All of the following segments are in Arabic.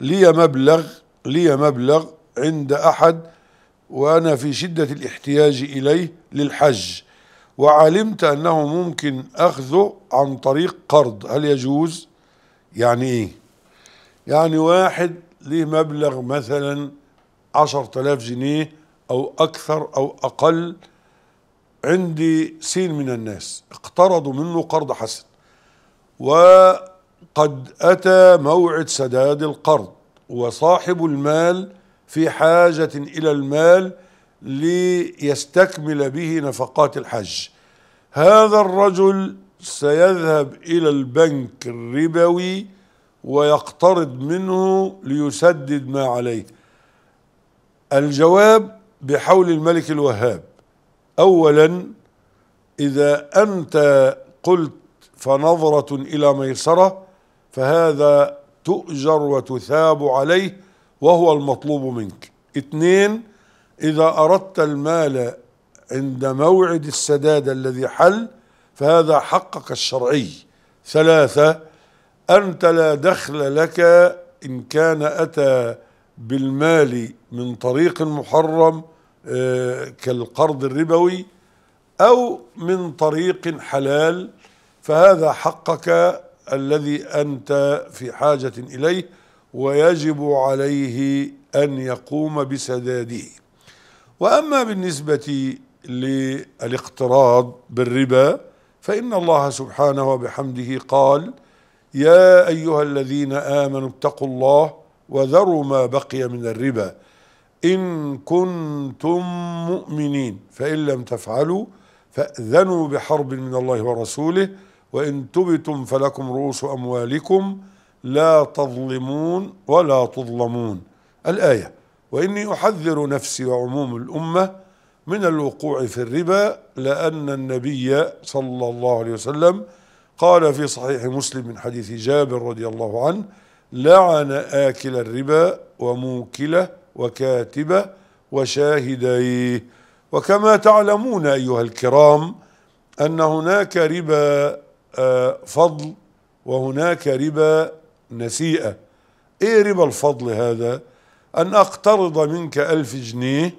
لي مبلغ لي مبلغ عند أحد وأنا في شدة الاحتياج إليه للحج وعلمت أنه ممكن أخذه عن طريق قرض هل يجوز؟ يعني إيه؟ يعني واحد ليه مبلغ مثلا عشر تلاف جنيه أو أكثر أو أقل عندي سين من الناس اقترضوا منه قرض حسن و قد أتى موعد سداد القرض وصاحب المال في حاجة إلى المال ليستكمل به نفقات الحج هذا الرجل سيذهب إلى البنك الربوي ويقترض منه ليسدد ما عليه الجواب بحول الملك الوهاب أولا إذا أنت قلت فنظرة إلى ميسرة فهذا تؤجر وتثاب عليه وهو المطلوب منك اثنين إذا أردت المال عند موعد السداد الذي حل فهذا حقك الشرعي ثلاثة أنت لا دخل لك إن كان أتى بالمال من طريق محرم آه، كالقرض الربوي أو من طريق حلال فهذا حقك الذي أنت في حاجة إليه ويجب عليه أن يقوم بسداده وأما بالنسبة للاقتراض بالربا فإن الله سبحانه وبحمده قال يا أيها الذين آمنوا اتقوا الله وذروا ما بقي من الربا إن كنتم مؤمنين فإن لم تفعلوا فأذنوا بحرب من الله ورسوله وإن تبتم فلكم رؤوس أموالكم لا تظلمون ولا تظلمون الآية وإني أحذر نفسي وعموم الأمة من الوقوع في الربا لأن النبي صلى الله عليه وسلم قال في صحيح مسلم من حديث جابر رضي الله عنه لعن آكل الربا وموكله وكاتبه وشاهديه وكما تعلمون أيها الكرام أن هناك ربا آه، فضل وهناك ربا نسيئة ايه ربا الفضل هذا ان اقترض منك الف جنيه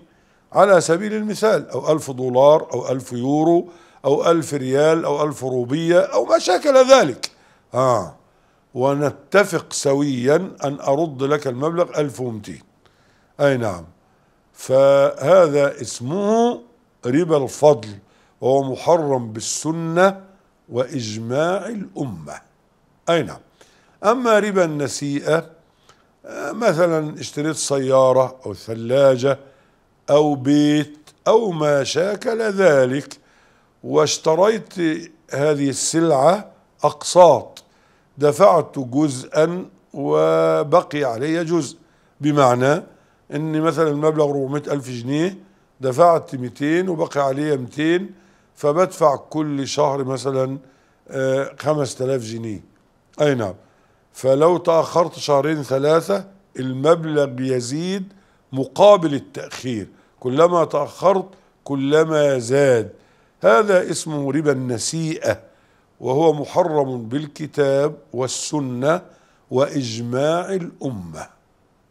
على سبيل المثال او الف دولار او الف يورو او الف ريال او الف روبية او ما شاكل ذلك آه ونتفق سويا ان ارد لك المبلغ الف ومتين اي نعم فهذا اسمه ربا الفضل وهو محرم بالسنه وإجماع الأمة أي نعم أما ربا النسيئة آه، مثلا اشتريت سيارة أو ثلاجة أو بيت أو ما شاكل ذلك واشتريت هذه السلعة أقساط دفعت جزءا وبقي علي جزء بمعنى أن مثلا المبلغ 400 ألف جنيه دفعت 200 وبقي علي 200 فبدفع كل شهر مثلا 5000 آه، جنيه اي نعم فلو تاخرت شهرين ثلاثه المبلغ يزيد مقابل التاخير كلما تاخرت كلما زاد هذا اسمه ربا النسيئه وهو محرم بالكتاب والسنه واجماع الامه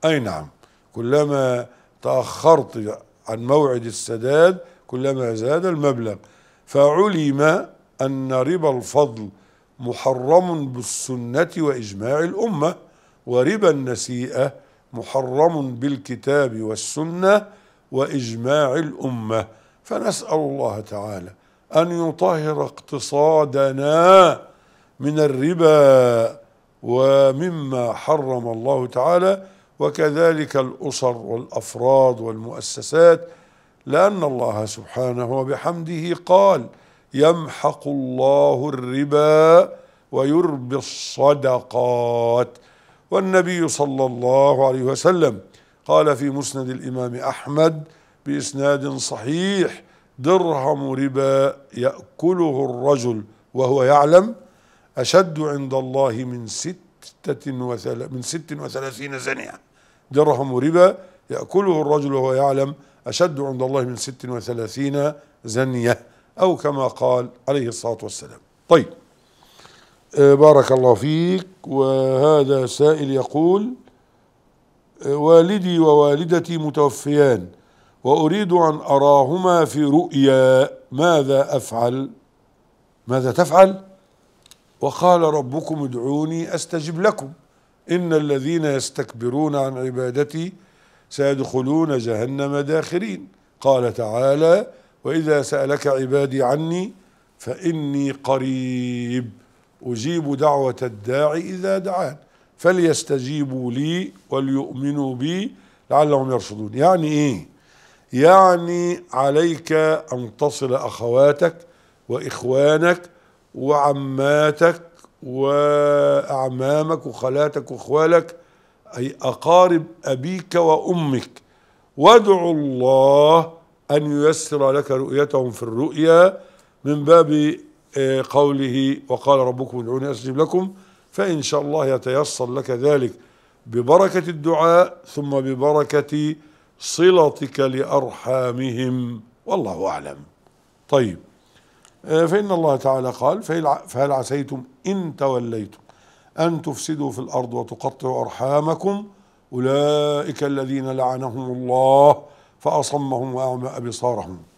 اي نعم كلما تاخرت عن موعد السداد كلما زاد المبلغ فعلم أن ربا الفضل محرم بالسنة وإجماع الأمة وربا النسيئة محرم بالكتاب والسنة وإجماع الأمة فنسأل الله تعالى أن يطهر اقتصادنا من الربا ومما حرم الله تعالى وكذلك الأسر والأفراد والمؤسسات لأن الله سبحانه وبحمده قال يمحق الله الربا ويربي الصدقات والنبي صلى الله عليه وسلم قال في مسند الإمام أحمد بإسناد صحيح درهم ربا يأكله الرجل وهو يعلم أشد عند الله من ستة وثل من ست وثلاثين زنية درهم ربا يأكله الرجل وهو يعلم أشد عند الله من ست وثلاثين زنية أو كما قال عليه الصلاة والسلام طيب آه، بارك الله فيك وهذا سائل يقول آه، والدي ووالدتي متوفيان وأريد أن أراهما في رؤيا ماذا أفعل ماذا تفعل وقال ربكم ادعوني أستجب لكم إن الذين يستكبرون عن عبادتي سيدخلون جهنم داخرين قال تعالى وإذا سألك عبادي عني فإني قريب أجيب دعوة الداعي إذا دعان فليستجيبوا لي وليؤمنوا بي لعلهم يرشدون يعني إيه يعني عليك أن تصل أخواتك وإخوانك وعماتك وأعمامك وخالاتك وإخوالك أي أقارب أبيك وأمك وادعوا الله أن ييسر لك رؤيتهم في الرؤيا من باب آه، قوله وقال ربكم ادعوني أستجب لكم فإن شاء الله يتيسر لك ذلك ببركة الدعاء ثم ببركة صلتك لأرحامهم والله أعلم طيب آه، فإن الله تعالى قال فهل عسيتم إن توليتم أن تفسدوا في الأرض وتقطعوا أرحامكم أولئك الذين لعنهم الله فأصمهم وأعمى أبصارهم